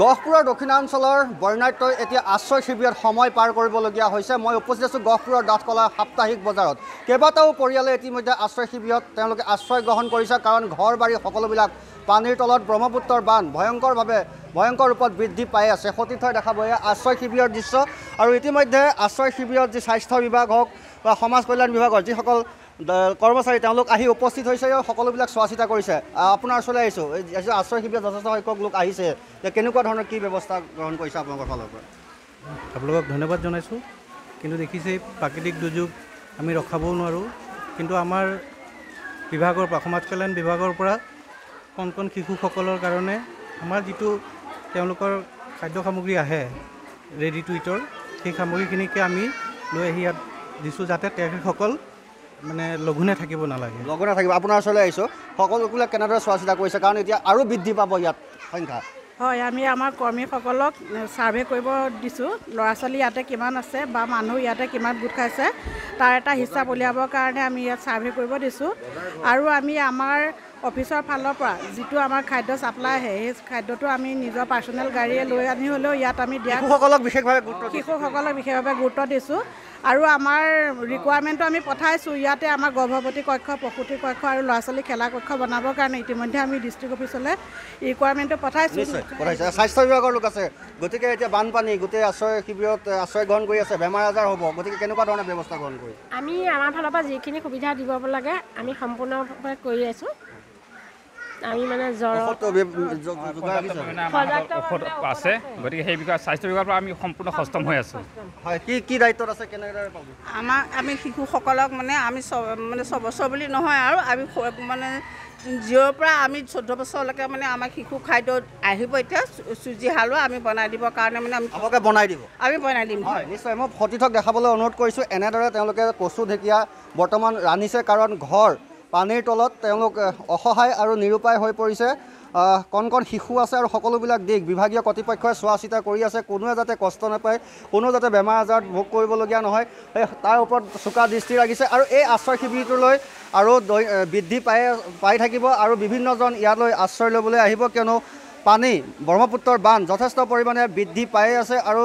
গহপুৰৰ দক্ষিণাঞ্চলৰ বৰ্ণাঢ্য এতিয়া আশ্ৰয় শিবিৰত সময় পাৰ কৰিবলগীয়া হৈছে মই উপস্থিত আছোঁ গহপুৰৰ দাঁতকলা সাপ্তাহিক বজাৰত কেইবাটাও পৰিয়ালে ইতিমধ্যে আশ্ৰয় শিবিৰত তেওঁলোকে আশ্ৰয় গ্ৰহণ কৰিছে কাৰণ ঘৰ বাৰী সকলোবিলাক পানীৰ তলত ব্ৰহ্মপুত্ৰৰ বান ভয়ংকৰভাৱে ভয়ংকৰ ৰূপত বৃদ্ধি পাই আছে সতীৰ্থই দেখাব এই আশ্ৰয় শিবিৰৰ দৃশ্য আৰু ইতিমধ্যে আশ্ৰয় শিবিৰত যি স্বাস্থ্য বিভাগ হওক বা সমাজ কল্যাণ বিভাগৰ যিসকল কৰ্মচাৰী তেওঁলোক আহি উপস্থিত হৈছে সকলোবিলাক চোৱা চিতা কৰিছে আপোনাৰ ওচৰলৈ আহিছোঁ আশ্ৰয় শিবিৰত যথেষ্ট সংখ্যক লোক আহিছে যে কেনেকুৱা ধৰণৰ কি ব্যৱস্থা গ্ৰহণ কৰিছে আপোনালোকৰ ফালৰ পৰা আপোনালোকক ধন্যবাদ জনাইছোঁ কিন্তু দেখিছে প্ৰাকৃতিক দুৰ্যোগ আমি ৰখাবও নোৱাৰোঁ কিন্তু আমাৰ বিভাগৰ পৰা সমাজ কল্যাণ বিভাগৰ পৰা কণ কণ শিশুসকলৰ কাৰণে আমাৰ যিটো তেওঁলোকৰ খাদ্য সামগ্ৰী আহে ৰেডি টু ইটৰ সেই সামগ্ৰীখিনিকে আমি লৈ আহি ইয়াত দিছোঁ যাতে তেখেতসকল মানে লঘোণে থাকিব নালাগে লঘোণে থাকিব আপোনাৰ ওচৰলৈ আহিছোঁ সকলোবিলাক কেনেদৰে চোৱা চিতা কৰিছে কাৰণ এতিয়া আৰু বৃদ্ধি পাব ইয়াত সংখ্যা হয় আমি আমাৰ কৰ্মীসকলক ছাৰ্ভে কৰিব দিছোঁ ল'ৰা ছোৱালী ইয়াতে কিমান আছে বা মানুহ ইয়াতে কিমান গোট খাইছে তাৰ এটা হিচাপ উলিয়াবৰ কাৰণে আমি ইয়াত ছাৰ্ভে কৰিব দিছোঁ আৰু আমি আমাৰ অফিচৰ ফালৰ পৰা যিটো আমাৰ খাদ্য চাপ্লাই আহে সেই খাদ্যটো আমি নিজৰ পাৰ্চনেল গাড়ীয়ে লৈ আনি হ'লেও ইয়াত আমি দিয়া শিশুসকলক বিশেষভাৱে গুৰুত্ব শিশুসকলক বিশেষভাৱে গুৰুত্ব দিছোঁ আৰু আমাৰ ৰিকুৱাৰমেণ্টটো আমি পঠাইছোঁ ইয়াতে আমাৰ গৰ্ভৱতী কক্ষ প্ৰসূতি কক্ষ আৰু ল'ৰা ছোৱালী খেলা কক্ষ বনাবৰ কাৰণে ইতিমধ্যে আমি ডিষ্ট্ৰিক্ট অফিচলৈ ৰিকুৱাৰমেণ্টটো পঠাইছোঁ স্বাস্থ্য বিভাগৰ লোক আছে গতিকে এতিয়া বানপানী গোটেই আশ্ৰয় শিবিৰত আশ্ৰয় গ্ৰহণ কৰি আছে বেমাৰ আজাৰ হ'ব গতিকে কেনেকুৱা ধৰণৰ ব্যৱস্থা গ্ৰহণ কৰি আমি আমাৰ ফালৰ পৰা যিখিনি সুবিধা দিব লাগে আমি সম্পূৰ্ণভাৱে কৰি আছোঁ আমি মানে আছে গতিকে সেই বিষয়ে স্বাস্থ্য বিভাগৰ পৰা আমি সম্পূৰ্ণ সষ্টম হৈ আছোঁ হয় কি কি দায়িত্বত আছে আমাক আমি শিশুসকলক মানে আমি মানে ছবছৰ বুলি নহয় আৰু আমি মানে জিৰ পৰা আমি চৈধ্য বছৰলৈকে মানে আমাৰ শিশু খাদ্য আহিব এতিয়া চুজি হালোৱা আমি বনাই দিবৰ কাৰণে মানে আমি চবকে বনাই দিব আমি বনাই দিম হয় নিশ্চয় মই সতীৰ্থক দেখাবলৈ অনুৰোধ কৰিছোঁ এনেদৰে তেওঁলোকে কচু ঢেকীয়া বৰ্তমান ৰান্ধিছে কাৰণ ঘৰ পানীৰ তলত তেওঁলোক অসহায় আৰু নিৰূপায় হৈ পৰিছে কণ কণ শিশু আছে আৰু সকলোবিলাক দিশ বিভাগীয় কৰ্তৃপক্ষই চোৱা চিতা কৰি আছে কোনোৱে যাতে কষ্ট নাপায় কোনো যাতে বেমাৰ আজাৰত ভোগ কৰিবলগীয়া নহয় সেই তাৰ ওপৰত চোকা দৃষ্টি ৰাখিছে আৰু এই আশ্ৰয় শিবিৰটোলৈ আৰু বৃদ্ধি পাই পাই থাকিব আৰু বিভিন্নজন ইয়ালৈ আশ্ৰয় ল'বলৈ আহিব কিয়নো পানী ব্ৰহ্মপুত্ৰৰ বান্ধ যথেষ্ট পৰিমাণে বৃদ্ধি পায়েই আছে আৰু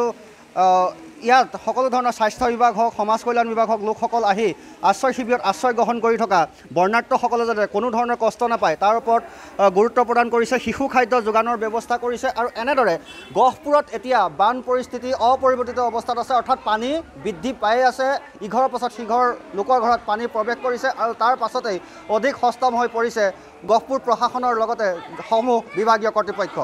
ইয়াত সকলো ধৰণৰ স্বাস্থ্য বিভাগ হওক সমাজ কল্যাণ বিভাগ হওক লোকসকল আহি আশ্ৰয় শিবিৰত আশ্ৰয় গ্ৰহণ কৰি থকা বৰ্ণাৰ্থসকলে যাতে কোনো ধৰণৰ কষ্ট নাপায় তাৰ ওপৰত গুৰুত্ব প্ৰদান কৰিছে শিশু খাদ্য যোগানৰ ব্যৱস্থা কৰিছে আৰু এনেদৰে গহপুৰত এতিয়া বান পৰিস্থিতি অপৰিৱৰ্তিত অৱস্থাত আছে অৰ্থাৎ পানী বৃদ্ধি পায়ে আছে ইঘৰৰ পাছত সিঘৰ লোকৰ ঘৰত পানী প্ৰৱেশ কৰিছে আৰু তাৰ পাছতেই অধিক সষ্টম হৈ পৰিছে গহপুৰ প্ৰশাসনৰ লগতে সমূহ বিভাগীয় কৰ্তৃপক্ষ